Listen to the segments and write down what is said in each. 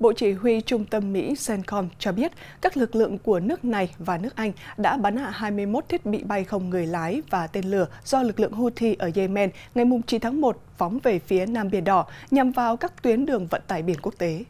Bộ Chỉ huy Trung tâm Mỹ CENTCOM cho biết các lực lượng của nước này và nước Anh đã bắn hạ 21 thiết bị bay không người lái và tên lửa do lực lượng Houthi ở Yemen ngày 9 tháng 1 phóng về phía Nam Biển Đỏ nhằm vào các tuyến đường vận tải biển quốc tế.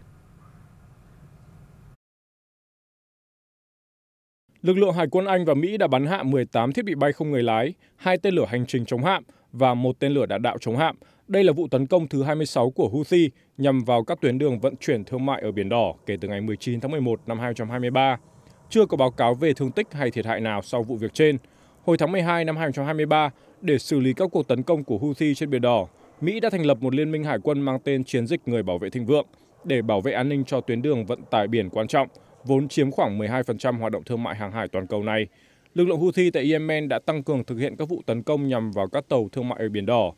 lực lượng Hải quân Anh và Mỹ đã bắn hạ 18 thiết bị bay không người lái, hai tên lửa hành trình chống hạm và một tên lửa đạn đạo chống hạm. Đây là vụ tấn công thứ 26 của Houthi nhằm vào các tuyến đường vận chuyển thương mại ở Biển Đỏ kể từ ngày 19 tháng 11 năm 2023. Chưa có báo cáo về thương tích hay thiệt hại nào sau vụ việc trên. Hồi tháng 12 năm 2023, để xử lý các cuộc tấn công của Houthi trên Biển Đỏ, Mỹ đã thành lập một liên minh hải quân mang tên Chiến dịch Người Bảo vệ Thịnh vượng để bảo vệ an ninh cho tuyến đường vận tải biển quan trọng – vốn chiếm khoảng 12% hoạt động thương mại hàng hải toàn cầu này. Lực lượng Houthi tại Yemen đã tăng cường thực hiện các vụ tấn công nhằm vào các tàu thương mại ở Biển Đỏ,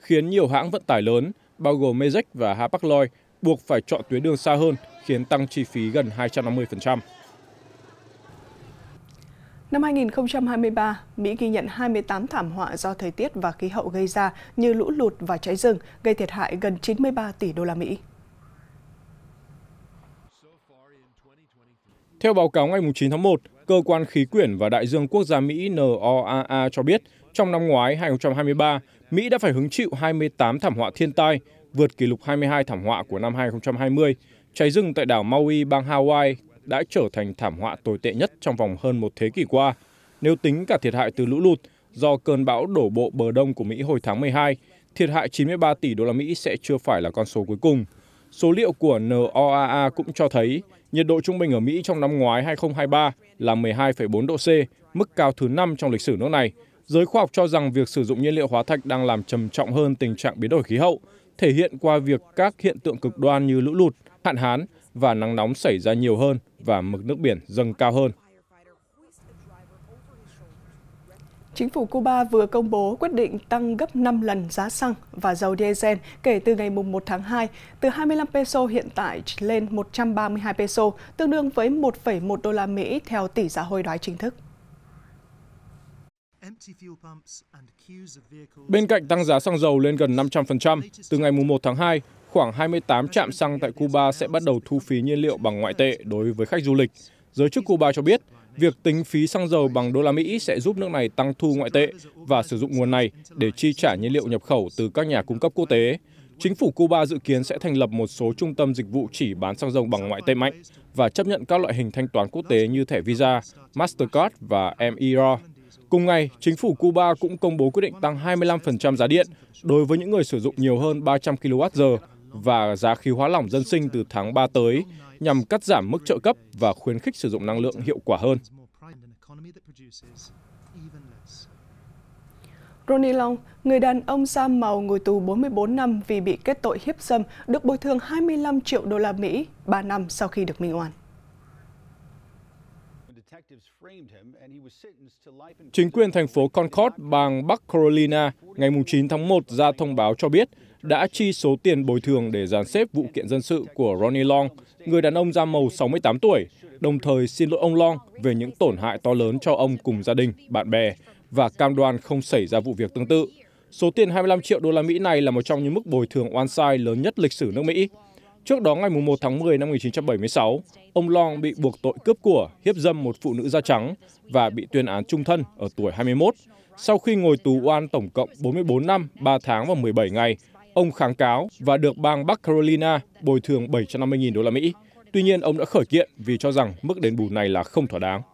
khiến nhiều hãng vận tải lớn, bao gồm Mezek và Hapag Lloyd, buộc phải chọn tuyến đường xa hơn, khiến tăng chi phí gần 250%. Năm 2023, Mỹ ghi nhận 28 thảm họa do thời tiết và khí hậu gây ra như lũ lụt và cháy rừng, gây thiệt hại gần 93 tỷ đô la Mỹ. Theo báo cáo ngày 9 tháng 1, Cơ quan Khí quyển và Đại dương Quốc gia Mỹ NOAA cho biết, trong năm ngoái 2023, Mỹ đã phải hứng chịu 28 thảm họa thiên tai, vượt kỷ lục 22 thảm họa của năm 2020. Cháy rừng tại đảo Maui, bang Hawaii đã trở thành thảm họa tồi tệ nhất trong vòng hơn một thế kỷ qua. Nếu tính cả thiệt hại từ lũ lụt do cơn bão đổ bộ bờ đông của Mỹ hồi tháng 12, thiệt hại 93 tỷ đô la Mỹ sẽ chưa phải là con số cuối cùng. Số liệu của NOAA cũng cho thấy nhiệt độ trung bình ở Mỹ trong năm ngoái 2023 là 12,4 độ C, mức cao thứ năm trong lịch sử nước này. Giới khoa học cho rằng việc sử dụng nhiên liệu hóa thạch đang làm trầm trọng hơn tình trạng biến đổi khí hậu, thể hiện qua việc các hiện tượng cực đoan như lũ lụt, hạn hán và nắng nóng xảy ra nhiều hơn và mực nước biển dâng cao hơn. Chính phủ Cuba vừa công bố quyết định tăng gấp 5 lần giá xăng và dầu diesel kể từ ngày 1 tháng 2, từ 25 peso hiện tại lên 132 peso, tương đương với 1,1 đô la Mỹ theo tỷ giá hối đoái chính thức. Bên cạnh tăng giá xăng dầu lên gần 500%, từ ngày 1 tháng 2, khoảng 28 trạm xăng tại Cuba sẽ bắt đầu thu phí nhiên liệu bằng ngoại tệ đối với khách du lịch giới chức Cuba cho biết việc tính phí xăng dầu bằng đô la Mỹ sẽ giúp nước này tăng thu ngoại tệ và sử dụng nguồn này để chi trả nhiên liệu nhập khẩu từ các nhà cung cấp quốc tế. Chính phủ Cuba dự kiến sẽ thành lập một số trung tâm dịch vụ chỉ bán xăng dầu bằng ngoại tệ mạnh và chấp nhận các loại hình thanh toán quốc tế như thẻ Visa, Mastercard và MER. Cùng ngày, chính phủ Cuba cũng công bố quyết định tăng 25% giá điện đối với những người sử dụng nhiều hơn 300 kWh và giá khí hóa lỏng dân sinh từ tháng 3 tới nhằm cắt giảm mức trợ cấp và khuyến khích sử dụng năng lượng hiệu quả hơn. Ronnie Long, người đàn ông da màu ngồi tù 44 năm vì bị kết tội hiếp dâm, được bồi thường 25 triệu đô la Mỹ 3 năm sau khi được minh oan. Chính quyền thành phố Concord, bang Bắc Carolina, ngày 9 tháng 1 ra thông báo cho biết đã chi số tiền bồi thường để dàn xếp vụ kiện dân sự của Ronnie Long, người đàn ông da màu 68 tuổi, đồng thời xin lỗi ông Long về những tổn hại to lớn cho ông cùng gia đình, bạn bè và cam đoan không xảy ra vụ việc tương tự. Số tiền 25 triệu đô la Mỹ này là một trong những mức bồi thường oan sai lớn nhất lịch sử nước Mỹ. Trước đó ngày 1 tháng 10 năm 1976, ông Long bị buộc tội cướp của, hiếp dâm một phụ nữ da trắng và bị tuyên án trung thân ở tuổi 21. Sau khi ngồi tù oan tổng cộng 44 năm, 3 tháng và 17 ngày, ông kháng cáo và được bang Bắc Carolina bồi thường 750.000 đô la Mỹ. Tuy nhiên, ông đã khởi kiện vì cho rằng mức đền bù này là không thỏa đáng.